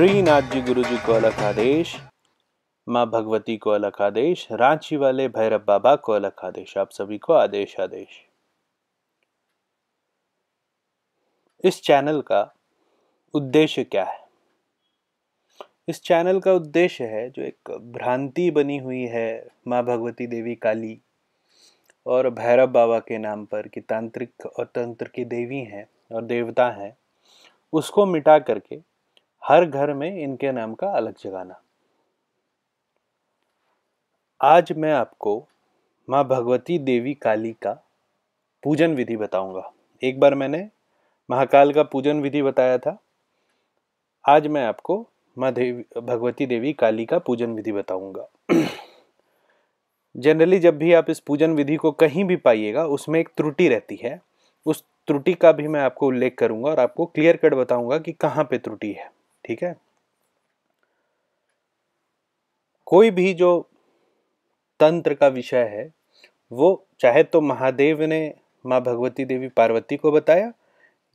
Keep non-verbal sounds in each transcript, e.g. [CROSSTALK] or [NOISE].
श्रीनाथ जी गुरु जी को अलग आदेश माँ भगवती को अलग आदेश रांची वाले भैरव बाबा को अलग आदेश आप सभी को आदेश आदेश इस चैनल का उद्देश्य क्या है इस चैनल का उद्देश्य है जो एक भ्रांति बनी हुई है माँ भगवती देवी काली और भैरव बाबा के नाम पर कि तांत्रिक और तंत्र की देवी हैं और देवता हैं उसको मिटा करके हर घर में इनके नाम का अलग जगाना आज मैं आपको माँ भगवती देवी काली का पूजन विधि बताऊंगा एक बार मैंने महाकाल का पूजन विधि बताया था आज मैं आपको माँ देवी भगवती देवी काली का पूजन विधि बताऊंगा जनरली जब भी आप इस पूजन विधि को कहीं भी पाइएगा उसमें एक त्रुटि रहती है उस त्रुटि का भी मैं आपको उल्लेख करूंगा और आपको क्लियर कट बताऊंगा कि कहाँ पे त्रुटि है ठीक है कोई भी जो तंत्र का विषय है वो चाहे तो महादेव ने माँ भगवती देवी पार्वती को बताया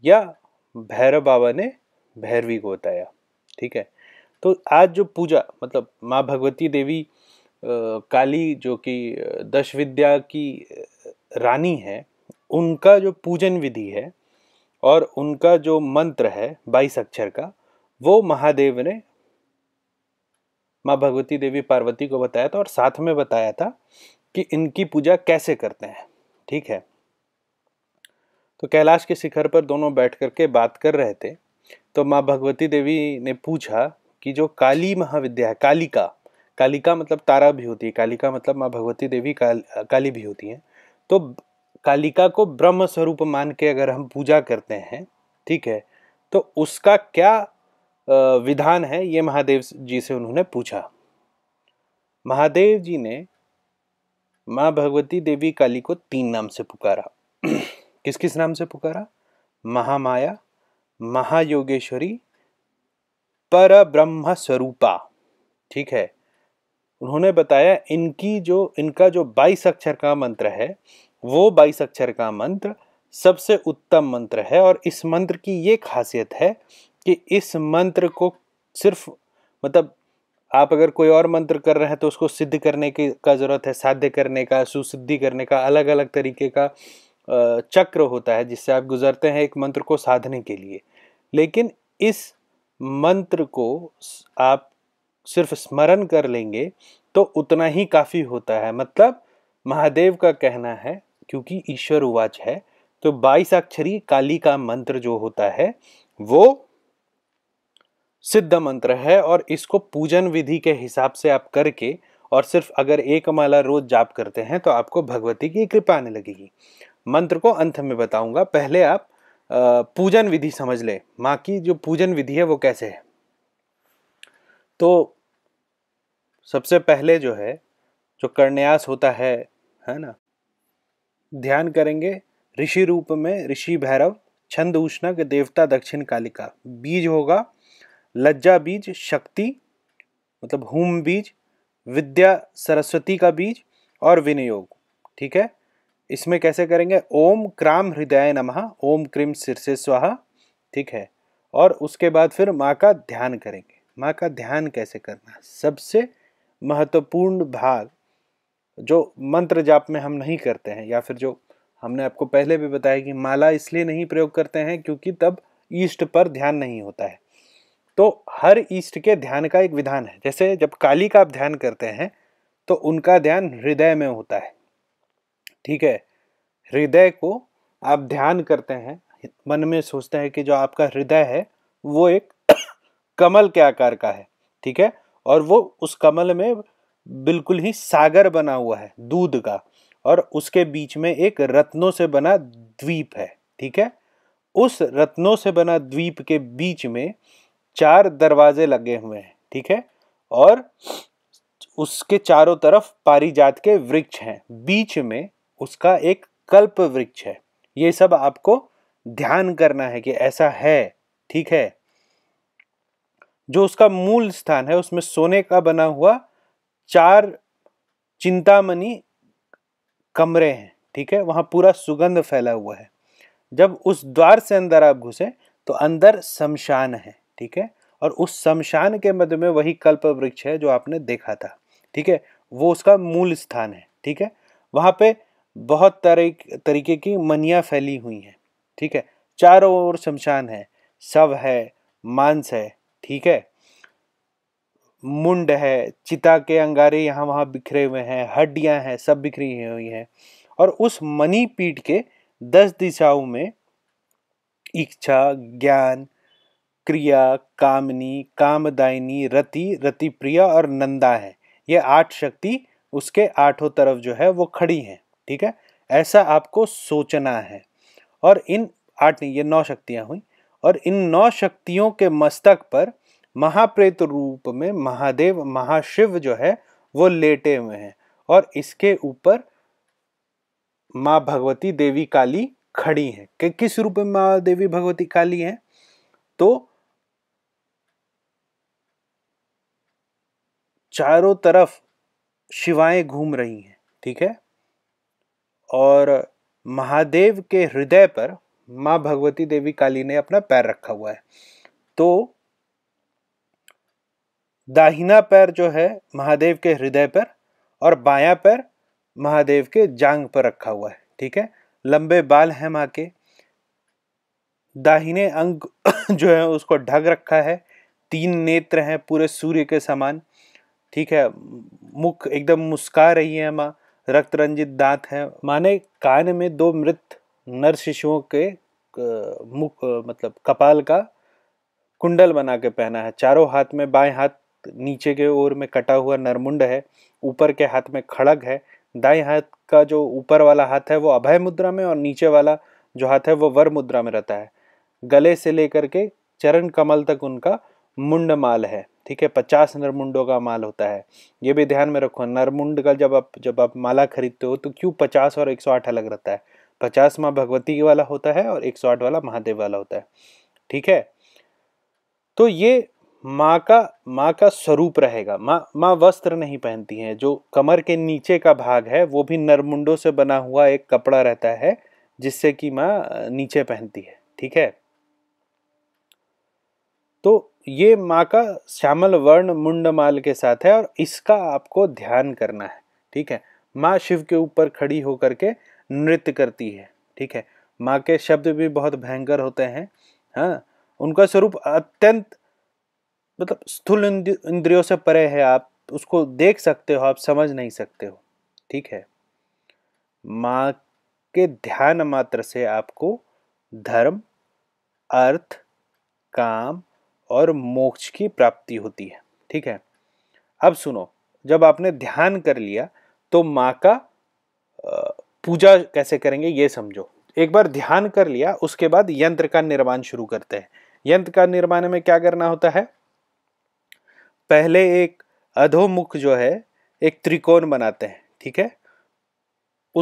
या भैरव बाबा ने भैरवी को बताया ठीक है तो आज जो पूजा मतलब माँ भगवती देवी आ, काली जो कि दश विद्या की रानी है उनका जो पूजन विधि है और उनका जो मंत्र है बाईस अक्षर का वो महादेव ने माँ भगवती देवी पार्वती को बताया था और साथ में बताया था कि इनकी पूजा कैसे करते हैं ठीक है तो कैलाश के शिखर पर दोनों बैठ करके बात कर रहे थे तो माँ भगवती देवी ने पूछा कि जो काली महाविद्या है कालिका कालिका मतलब तारा भी होती है कालिका मतलब माँ भगवती देवी काल, काली भी होती हैं तो कालिका को ब्रह्म स्वरूप मान के अगर हम पूजा करते हैं ठीक है तो उसका क्या विधान है ये महादेव जी से उन्होंने पूछा महादेव जी ने माँ भगवती देवी काली को तीन नाम से पुकारा किस किस नाम से पुकारा महामाया महायोगेश्वरी पर ब्रह्म स्वरूपा ठीक है उन्होंने बताया इनकी जो इनका जो बाईस अक्षर का मंत्र है वो बाईस अक्षर का मंत्र सबसे उत्तम मंत्र है और इस मंत्र की ये खासियत है कि इस मंत्र को सिर्फ मतलब आप अगर कोई और मंत्र कर रहे हैं तो उसको सिद्ध करने की का ज़रूरत है साध्य करने का सुसिद्धि करने का अलग अलग तरीके का चक्र होता है जिससे आप गुजरते हैं एक मंत्र को साधने के लिए लेकिन इस मंत्र को आप सिर्फ स्मरण कर लेंगे तो उतना ही काफ़ी होता है मतलब महादेव का कहना है क्योंकि ईश्वर उवाच है तो बाईस अक्षरी काली का मंत्र जो होता है वो सिद्ध मंत्र है और इसको पूजन विधि के हिसाब से आप करके और सिर्फ अगर एक माला रोज जाप करते हैं तो आपको भगवती की कृपा आने लगेगी मंत्र को अंत में बताऊंगा पहले आप पूजन विधि समझ ले माँ की जो पूजन विधि है वो कैसे है तो सबसे पहले जो है जो कर्ण्यास होता है है ना ध्यान करेंगे ऋषि रूप में ऋषि भैरव छंद उष्णक देवता दक्षिण कालिका बीज होगा लज्जा बीज शक्ति मतलब हुम बीज विद्या सरस्वती का बीज और विनियोग ठीक है इसमें कैसे करेंगे ओम क्राम हृदय नमः ओम क्रीम सिरसे स्वाहा ठीक है और उसके बाद फिर माँ का ध्यान करेंगे माँ का ध्यान कैसे करना सबसे महत्वपूर्ण भाग जो मंत्र जाप में हम नहीं करते हैं या फिर जो हमने आपको पहले भी बताया कि माला इसलिए नहीं प्रयोग करते हैं क्योंकि तब ईष्ट पर ध्यान नहीं होता है तो हर ईष्ट के ध्यान का एक विधान है जैसे जब काली का आप ध्यान करते हैं तो उनका ध्यान हृदय में होता है ठीक है हृदय को आप ध्यान करते हैं मन में सोचते हैं कि जो आपका हृदय है वो एक [COUGHS] कमल के आकार का है ठीक है और वो उस कमल में बिल्कुल ही सागर बना हुआ है दूध का और उसके बीच में एक रत्नों से बना द्वीप है ठीक है उस रत्नों से बना द्वीप के बीच में चार दरवाजे लगे हुए हैं ठीक है और उसके चारों तरफ पारिजात के वृक्ष हैं बीच में उसका एक कल्प वृक्ष है ये सब आपको ध्यान करना है कि ऐसा है ठीक है जो उसका मूल स्थान है उसमें सोने का बना हुआ चार चिंतामणि कमरे हैं ठीक है वहां पूरा सुगंध फैला हुआ है जब उस द्वार से अंदर आप घुसे तो अंदर शमशान है ठीक है और उस शमशान के मध्य में वही कल्प वृक्ष है जो आपने देखा था ठीक है वो उसका मूल स्थान है ठीक है वहाँ पे बहुत तरह तरीके की मनिया फैली हुई हैं ठीक है चारों ओर शमशान है शव है मांस है ठीक है मुंड है चिता के अंगारे यहाँ वहाँ बिखरे हुए हैं हड्डियाँ हैं सब बिखरी हुई हैं और उस मनी पीठ के दस दिशाओं में इच्छा ज्ञान क्रिया कामनी कामदायिनी रति रति प्रिया और नंदा है ये आठ शक्ति उसके आठों तरफ जो है वो खड़ी हैं ठीक है ऐसा आपको सोचना है और इन आठ नहीं ये नौ शक्तियाँ हुई और इन नौ शक्तियों के मस्तक पर महाप्रेत रूप में महादेव महाशिव जो है वो लेटे हुए हैं और इसके ऊपर माँ भगवती देवी काली खड़ी हैं कि किस रूप में माँ देवी भगवती काली हैं तो चारों तरफ शिवाएं घूम रही हैं ठीक है और महादेव के हृदय पर माँ भगवती देवी काली ने अपना पैर रखा हुआ है तो दाहिना पैर जो है महादेव के हृदय पर और बायां पैर महादेव के जांग पर रखा हुआ है ठीक है लंबे बाल हैं माँ के दाहिने अंग [COUGHS] जो है उसको ढक रखा है तीन नेत्र हैं पूरे सूर्य के समान ठीक है मुख एकदम मुस्का रही है माँ रक्त रंजित दांत है माने कान में दो मृत नर शिशुओं के मुख मतलब कपाल का कुंडल बना के पहना है चारों हाथ में बाएं हाथ नीचे के ओर में कटा हुआ नरमुंड है ऊपर के हाथ में खड़ग है दाएं हाथ का जो ऊपर वाला हाथ है वो अभय मुद्रा में और नीचे वाला जो हाथ है वो वर मुद्रा में रहता है गले से लेकर के चरण कमल तक उनका मुंडमाल है ठीक है पचास नरमुंडों का माल होता है ये भी ध्यान में रखो नरमुंड का जब आप जब आप माला खरीदते हो तो क्यों पचास और एक सौ आठ अलग रहता है पचास माँ भगवती वाला होता है और एक सौ आठ वाला महादेव वाला होता है ठीक है तो ये माँ का माँ का स्वरूप रहेगा माँ माँ वस्त्र नहीं पहनती हैं जो कमर के नीचे का भाग है वो भी नरमुंडों से बना हुआ एक कपड़ा रहता है जिससे कि माँ नीचे पहनती है ठीक है तो ये माँ का श्यामल वर्ण मुंडमाल के साथ है और इसका आपको ध्यान करना है ठीक है माँ शिव के ऊपर खड़ी होकर के नृत्य करती है ठीक है माँ के शब्द भी बहुत भयंकर होते हैं हाँ उनका स्वरूप अत्यंत मतलब स्थूल इंद्रियों से परे है आप उसको देख सकते हो आप समझ नहीं सकते हो ठीक है माँ के ध्यान मात्र से आपको धर्म अर्थ काम और मोक्ष की प्राप्ति होती है ठीक है अब सुनो जब आपने ध्यान कर लिया तो माँ का पूजा कैसे करेंगे ये समझो एक बार ध्यान कर लिया उसके बाद यंत्र का निर्माण शुरू करते हैं यंत्र का निर्माण में क्या करना होता है पहले एक अधोमुख जो है एक त्रिकोण बनाते हैं ठीक है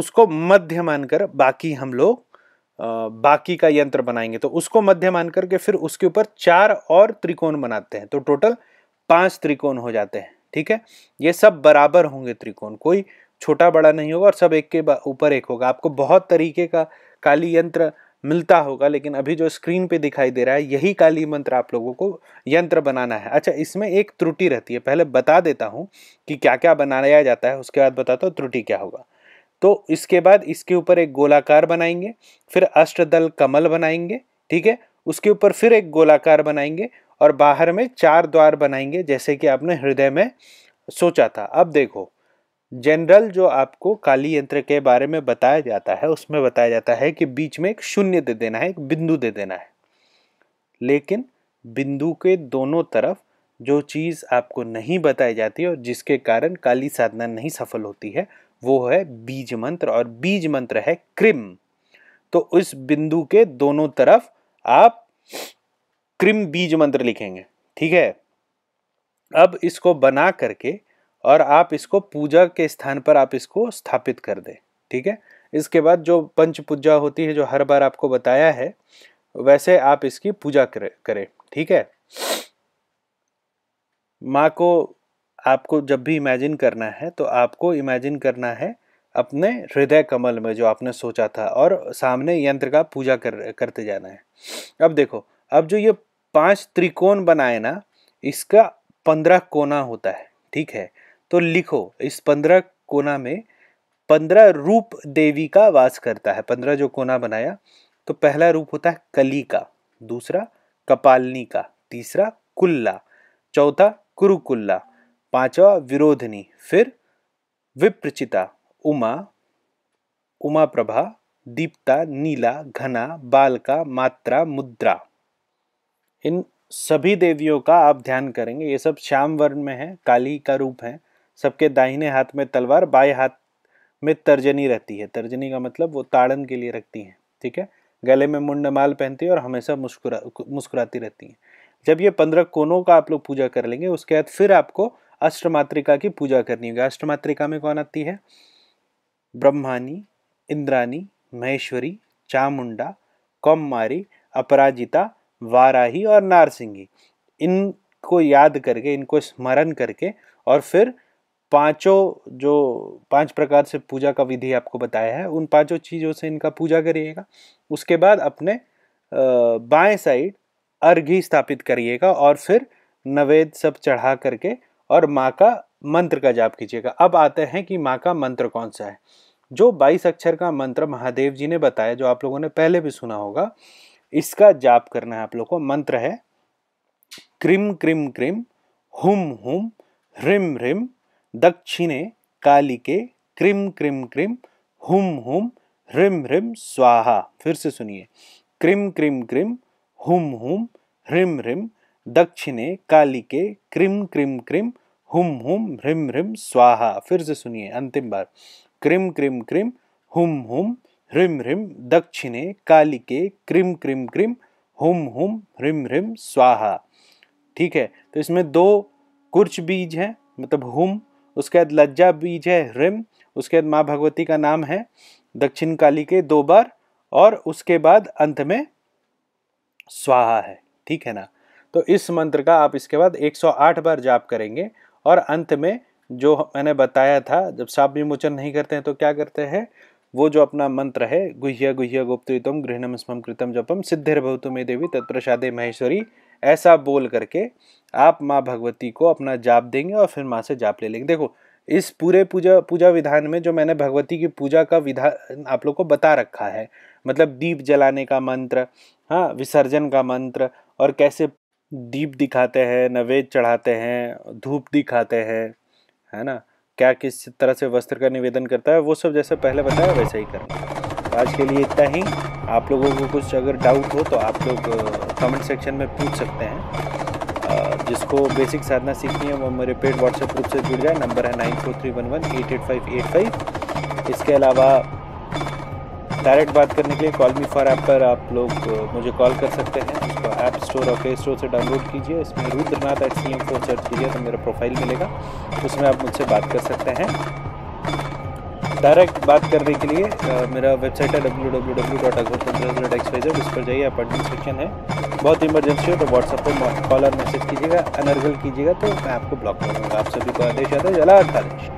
उसको मध्य मानकर बाकी हम लोग बाकी का यंत्र बनाएंगे तो उसको मध्य मान करके फिर उसके ऊपर चार और त्रिकोण बनाते हैं तो टोटल पांच त्रिकोण हो जाते हैं ठीक है ये सब बराबर होंगे त्रिकोण कोई छोटा बड़ा नहीं होगा और सब एक के ऊपर एक होगा आपको बहुत तरीके का काली यंत्र मिलता होगा लेकिन अभी जो स्क्रीन पे दिखाई दे रहा है यही काली मंत्र आप लोगों को यंत्र बनाना है अच्छा इसमें एक त्रुटि रहती है पहले बता देता हूँ कि क्या क्या बनाया जाता है उसके बाद बताता हूँ त्रुटि क्या होगा तो इसके बाद इसके ऊपर एक गोलाकार बनाएंगे फिर अष्टदल कमल बनाएंगे ठीक है उसके ऊपर फिर एक गोलाकार बनाएंगे और बाहर में चार द्वार बनाएंगे जैसे कि आपने हृदय में सोचा था अब देखो जनरल जो आपको काली यंत्र के बारे में बताया जाता है उसमें बताया जाता है कि बीच में एक शून्य दे देना है एक बिंदु दे देना है लेकिन बिंदु के दोनों तरफ जो चीज़ आपको नहीं बताई जाती और जिसके कारण काली साधना नहीं सफल होती है वो है बीज मंत्र और बीज मंत्र है क्रिम तो उस बिंदु के दोनों तरफ आप क्रिम बीज मंत्र लिखेंगे ठीक है अब इसको बना करके और आप इसको पूजा के स्थान पर आप इसको स्थापित कर दें ठीक है इसके बाद जो पंच पूजा होती है जो हर बार आपको बताया है वैसे आप इसकी पूजा करें ठीक है माँ को आपको जब भी इमेजिन करना है तो आपको इमेजिन करना है अपने हृदय कमल में जो आपने सोचा था और सामने यंत्र का पूजा कर करते जाना है अब देखो अब जो ये पांच त्रिकोण बनाए ना इसका पंद्रह कोना होता है ठीक है तो लिखो इस पंद्रह कोना में पंद्रह रूप देवी का वास करता है पंद्रह जो कोना बनाया तो पहला रूप होता है कली का दूसरा कपालनी का तीसरा कुल्ला चौथा कुरुकुल्ला पांचवा विरोधनी फिर विप्रचिता उमा उमा प्रभा दीप्ता नीला घना बालका मात्रा मुद्रा इन सभी देवियों का आप ध्यान करेंगे ये सब श्याम वर्ण में है काली का रूप है सबके दाहिने हाथ में तलवार बाएं हाथ में तर्जनी रहती है तर्जनी का मतलब वो ताड़न के लिए रखती हैं ठीक है गले में मुंडमाल पहनती है और हमेशा मुस्कुरा मुस्कुराती रहती हैं जब ये पंद्रह कोनों का आप लोग पूजा कर लेंगे उसके बाद फिर आपको अष्टमात्रिका की पूजा करनी होगी अष्टमात्रिका में कौन आती है ब्रह्मानी इंद्रानी महेश्वरी चामुंडा कौमारी अपराजिता वाराही और नारसिंगी इनको याद करके इनको स्मरण करके और फिर पांचों जो पांच प्रकार से पूजा का विधि आपको बताया है उन पांचों चीज़ों से इनका पूजा करिएगा उसके बाद अपने बाएं साइड अर्घी स्थापित करिएगा और फिर नवेद सब चढ़ा करके और माँ का मंत्र का जाप कीजिएगा अब आते हैं कि माँ का मंत्र कौन सा है जो बाईस अक्षर का मंत्र महादेव जी ने बताया जो आप लोगों ने पहले भी सुना होगा इसका जाप करना है आप लोगों को मंत्र है क्रिम क्रिम क्रिम हुम हुम ह्रिम ह्रिम दक्षिणे कालिके क्रिम क्रिम क्रिम हुम हुम ह्रिम ह्रिम स्वाहा फिर से सुनिए क्रिम क्रिम क्रिम हुम हुम ह्रिम ह्रिम दक्षिणे काली के क्रिम क्रिम क्रिम हुम हुम ह्रिम ह्रिम स्वाहा फिर से सुनिए अंतिम बार क्रिम क्रिम क्रिम हुम हुम ह्रिम ह्रिम दक्षिणे काली के क्रिम क्रिम क्रिम हुम हुम ह्रिम ह्रिम स्वाहा ठीक है तो इसमें दो कुर्च बीज हैं मतलब हुम उसके बाद लज्जा बीज है ह्रिम उसके बाद माँ भगवती का नाम है दक्षिण काली के दो बार और उसके बाद अंत में स्वाहा है ठीक है ना तो इस मंत्र का आप इसके बाद 108 बार जाप करेंगे और अंत में जो मैंने बताया था जब साप विमोचन नहीं करते हैं तो क्या करते हैं वो जो अपना मंत्र है गुह्य गुह्य युतम गृहणम स्म कृतम जपम सिद्धिर भवतुमे देवी तत्प्रसादे महेश्वरी ऐसा बोल करके आप माँ भगवती को अपना जाप देंगे और फिर माँ से जाप ले लेंगे देखो इस पूरे पूजा पूजा विधान में जो मैंने भगवती की पूजा का विधान आप लोग को बता रखा है मतलब दीप जलाने का मंत्र हाँ विसर्जन का मंत्र और कैसे दीप दिखाते हैं नवेद चढ़ाते हैं धूप दिखाते हैं है ना क्या किस तरह से वस्त्र का निवेदन करता है वो सब जैसे पहले बताया वैसे ही करना तो आज के लिए इतना ही आप लोगों को कुछ अगर डाउट हो तो आप लोग कमेंट सेक्शन में पूछ सकते हैं जिसको बेसिक साधना सीखनी है वो मेरे पेड व्हाट्सएप ग्रुप से जुड़ जाए नंबर है nine four three one one eight eight five eight five इसके अलावा डायरेक्ट बात करने के लिए कॉल मी फॉर ऐप पर आप लोग मुझे कॉल कर सकते हैं उसको ऐप स्टोर और प्ले स्टोर से डाउनलोड कीजिए इसमें Rudranath at C M four search कीजिए तो मेरा प्रोफाइल मिलेगा उसमें आप मुझसे बात कर सकते हैं डायरेक्ट बात करने के लिए आ, मेरा वेबसाइट है डब्ल्यू डब्ल्यू डब्ल्यू डॉट अगर डॉट एक्सपाइजर उस पर जाइए अपॉइंटमेंट सेक्शन है बहुत इमरजेंसी हो तो व्हाट्सअप पर कॉल और मैसेज कीजिएगा अनर्गल कीजिएगा तो मैं आपको ब्लॉक कर दूँगा आप सभी को आदेश आता है जला आदेश